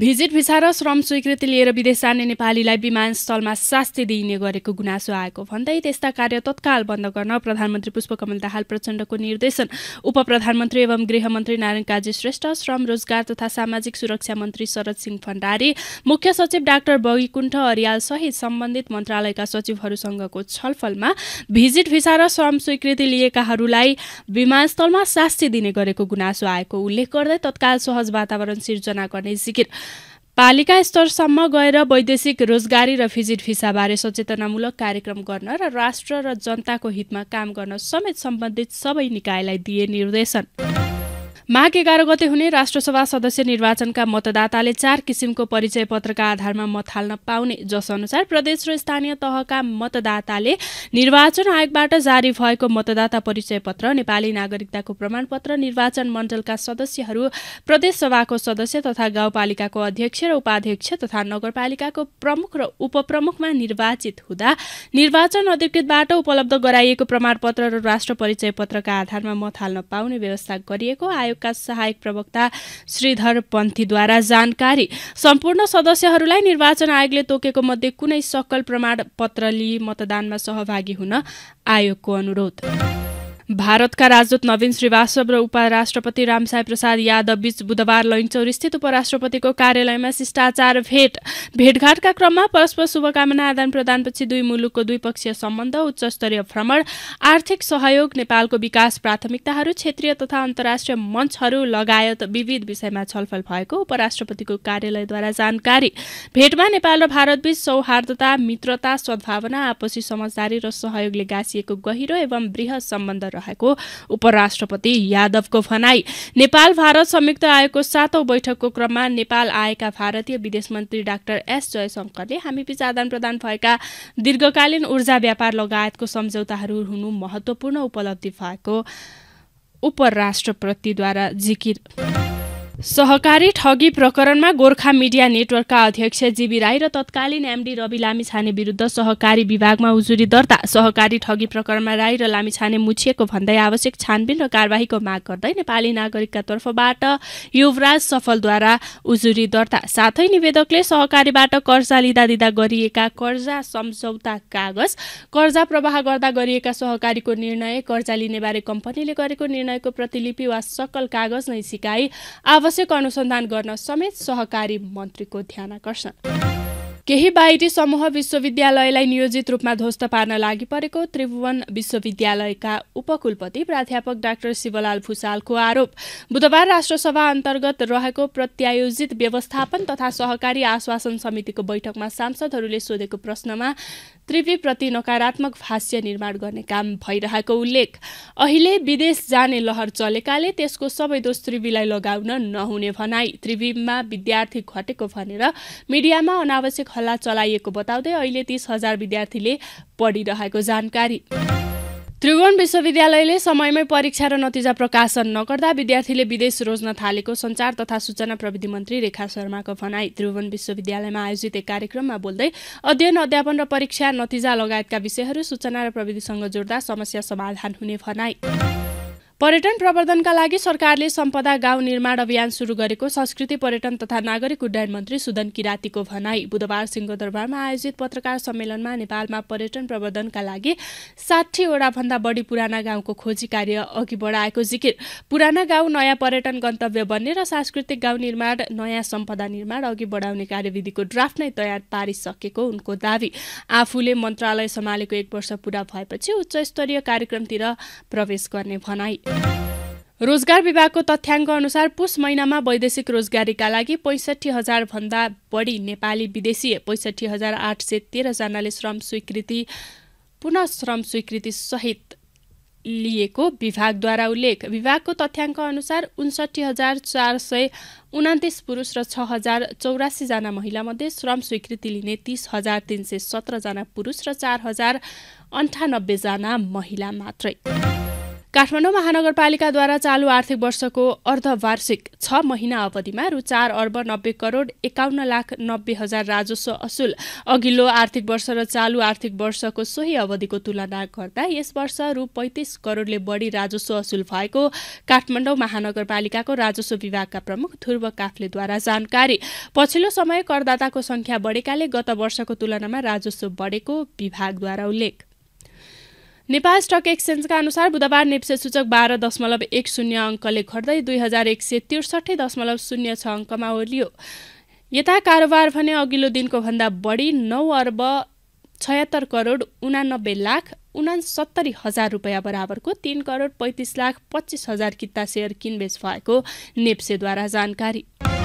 visit visa र श्रम स्वीकृति लिएर विदेश जाने नेपालीलाई विमानस्थलमा शास्ति दिइने गरेको गुनासो आएको भन्दै त्यस्ता कार्य तत्काल बन्द गर्न प्रधानमन्त्री पुष्पकमल दाहाल प्रचण्डको निर्देशन उप प्रधानमन्त्री एवं गृहमन्त्री नारायण काजी श्रेष्ठ श्रम रोजगार तथा सामाजिक सुरक्षा मन्त्री शरद सिंह भण्डारी मुख्य सचिव डाक्टर बगीकुण्ठ अरियाल सहित सम्बन्धित मन्त्रालयका सचिवहरूसँगको छलफलमा भिजिट भिसा र श्रम स्वीकृति लिएकाहरूलाई विमानस्थलमा शास्ति दिने गरेको गुनासो आएको उल्लेख गर्दै तत्काल सहज वातावरण सिर्जना गर्ने जिकिर पालिका स्तरसम्म गएर वैदेशिक रोजगारी र फिजिट भिसाबारे सचेतनामूलक कार्यक्रम गर्न र राष्ट्र र जनताको हितमा काम गर्न समेत सम्बन्धित सबै निकायलाई दिए निर्देशन माघ एघार गते हुने राष्ट्रसभा सदस्य निर्वाचनका मतदाताले चार किसिमको परिचय पत्रका आधारमा मत हाल्न पाउने जसअनुसार प्रदेश र स्थानीय तहका मतदाताले निर्वाचन आयोगबाट जारी भएको मतदाता परिचय पत्र नेपाली नागरिकताको प्रमाणपत्र निर्वाचन मण्डलका सदस्यहरू प्रदेशसभाको सदस्य तथा गाउँपालिकाको अध्यक्ष र उपाध्यक्ष तथा नगरपालिकाको प्रमुख र उपप्रमुखमा निर्वाचित हुँदा निर्वाचन अधिकृतबाट उपलब्ध गराइएको प्रमाणपत्र र राष्ट्र परिचय पत्रका आधारमा मत हाल्न पाउने व्यवस्था गरिएको आयोग आयोगका सहायक प्रवक्ता श्रीधर पन्थीद्वारा जानकारी सम्पूर्ण सदस्यहरूलाई निर्वाचन आयोगले तोकेको मध्ये कुनै सकल प्रमाणपत्र लिई मतदानमा सहभागी हुन आयोगको अनुरोध भारतका राजदूत नवीन श्रीवास्तव र उपराष्ट्रपति रामसाई प्रसाद यादव बीच बुधबार स्थित उपराष्ट्रपतिको कार्यालयमा शिष्टाचार भेट भेटघाटका क्रममा परस्पर शुभकामना आदान प्रदानपछि दुई मुलुकको द्विपक्षीय सम्बन्ध उच्चस्तरीय भ्रमण आर्थिक सहयोग नेपालको विकास प्राथमिकताहरू क्षेत्रीय तथा अन्तर्राष्ट्रिय मञ्चहरू लगायत विविध विषयमा छलफल भएको उपराष्ट्रपतिको कार्यालयद्वारा जानकारी भेटमा नेपाल र भारतबीच सौहार्दता मित्रता सद्भावना आपसी समझदारी र सहयोगले गाँसिएको गहिरो एवं वृहत सम्बन्ध रहेको उपराष्ट्रपति यादवको भनाई नेपाल भारत संयुक्त आयोगको सातौं बैठकको क्रममा नेपाल आएका भारतीय विदेश मन्त्री डाक्टर एस जयशङ्करले बीच आदान प्रदान भएका दीर्घकालीन ऊर्जा व्यापार लगायतको सम्झौताहरू हुनु महत्वपूर्ण उपलब्धि भएको उपराष्ट्रपतिद्वारा जिकिर सहकारी ठगी प्रकरणमा गोर्खा मिडिया नेटवर्कका अध्यक्ष जीबी राई र तत्कालीन एमडी रवि लामिछाने विरुद्ध सहकारी विभागमा उजुरी दर्ता सहकारी ठगी प्रकरणमा राई र लामिछाने मुछिएको भन्दै आवश्यक छानबिन र कार्यवाहीको माग गर्दै नेपाली नागरिकका तर्फबाट युवराज सफलद्वारा उजुरी दर्ता साथै निवेदकले सहकारीबाट कर्जा लिँदा दिँदा गरिएका कर्जा सम्झौता कागज कर्जा प्रवाह गर्दा गरिएका सहकारीको निर्णय कर्जा लिनेबारे कम्पनीले गरेको निर्णयको प्रतिलिपि वा सकल कागज नै सिकाई आवश्यक अनुसन्धान गर्न समेत सहकारी मन्त्रीको ध्यान आकर्षण केही बाहिरी समूह विश्वविद्यालयलाई नियोजित रूपमा ध्वस्त पार्न लागि परेको त्रिभुवन विश्वविद्यालयका उपकुलपति प्राध्यापक डाक्टर शिवलाल भूषालको आरोप बुधबार राष्ट्रसभा अन्तर्गत रहेको प्रत्यायोजित व्यवस्थापन तथा सहकारी आश्वासन समितिको बैठकमा सांसदहरूले सोधेको प्रश्नमा त्रिवीप्रति नकारात्मक भाष्य निर्माण गर्ने काम भइरहेको उल्लेख अहिले विदेश जाने लहर चलेकाले त्यसको सबै दोष त्रिवीलाई लगाउन नहुने भनाई त्रिवीमा विद्यार्थी घटेको भनेर मिडियामा अनावश्यक हल्ला चलाइएको बताउँदै अहिले तीस हजार विद्यार्थीले पढिरहेको जानकारी त्रिभुवन विश्वविद्यालयले समयमै परीक्षा र नतिजा प्रकाशन नगर्दा विद्यार्थीले विदेश रोज्न थालेको संचार तथा सूचना प्रविधि मन्त्री रेखा शर्माको भनाई त्रिभुवन विश्वविद्यालयमा आयोजित एक कार्यक्रममा बोल्दै अध्ययन अध्यापन र परीक्षा नतिजा लगायतका विषयहरू सूचना र प्रविधिसँग जोड्दा समस्या समाधान हुने भनाई पर्यटन प्रवर्धनका लागि सरकारले सम्पदा गाउँ निर्माण अभियान सुरु गरेको संस्कृति पर्यटन तथा नागरिक उड्डयन मन्त्री सुदन किरातीको भनाई बुधबार सिंहदरबारमा आयोजित पत्रकार सम्मेलनमा नेपालमा पर्यटन प्रवर्धनका लागि साठीवटा भन्दा बढी पुराना गाउँको खोजी कार्य अघि बढाएको जिकिर पुराना गाउँ नयाँ पर्यटन गन्तव्य बन्ने र सांस्कृतिक गाउँ निर्माण नयाँ सम्पदा निर्माण अघि बढाउने कार्यविधिको ड्राफ्ट नै तयार पारिसकेको उनको दावी आफूले मन्त्रालय सम्हालेको एक वर्ष पूरा भएपछि उच्च स्तरीय कार्यक्रमतिर प्रवेश गर्ने भनाई रोजगार विभागको तथ्याङ्क अनुसार पुस महिनामा वैदेशिक रोजगारीका लागि पैँसठी भन्दा बढी नेपाली विदेशी पैँसठी हजार आठ सय तेह्रजनाले श्रम स्वीकृति पुनः श्रम स्वीकृति सहित लिएको विभागद्वारा उल्लेख विभागको तथ्याङ्क अनुसार उन्सठी हजार चार सय उनातिस पुरुष र छ हजार चौरासीजना महिलामध्ये श्रम स्वीकृति लिने तिस हजार तिन सय सत्रजना पुरुष र चार हजार अन्ठानब्बेजना महिला मात्रै काठमाडौँ महानगरपालिकाद्वारा चालु आर्थिक वर्षको अर्धवार्षिक छ महिना अवधिमा रु चार अर्ब नब्बे करोड एकाउन्न लाख नब्बे हजार राजस्व असुल अघिल्लो आर्थिक वर्ष र चालु आर्थिक वर्षको सोही अवधिको तुलना गर्दा यस वर्ष रु पैँतिस करोडले बढी राजस्व असुल भएको काठमाडौँ महानगरपालिकाको राजस्व विभागका प्रमुख ध्रुव काफ्लेद्वारा जानकारी पछिल्लो समय करदाताको संख्या बढेकाले गत वर्षको तुलनामा राजस्व बढेको विभागद्वारा उल्लेख नेपाल स्टक एक्सचेन्जका अनुसार बुधबार नेप्से सूचक बाह्र दशमलव एक शून्य अङ्कले घट्दै दुई हजार एक सय त्रिसठी दशमलव शून्य छ अङ्कमा ओर्लियो यता कारोबार भने अघिल्लो दिनको भन्दा बढी नौ अर्ब छयत्तर करोड उनानब्बे लाख उनासत्तरी हजार रुपियाँ बराबरको तिन करोड पैँतिस लाख पच्चिस हजार किता सेयर किनबेच भएको नेप्सेद्वारा जानकारी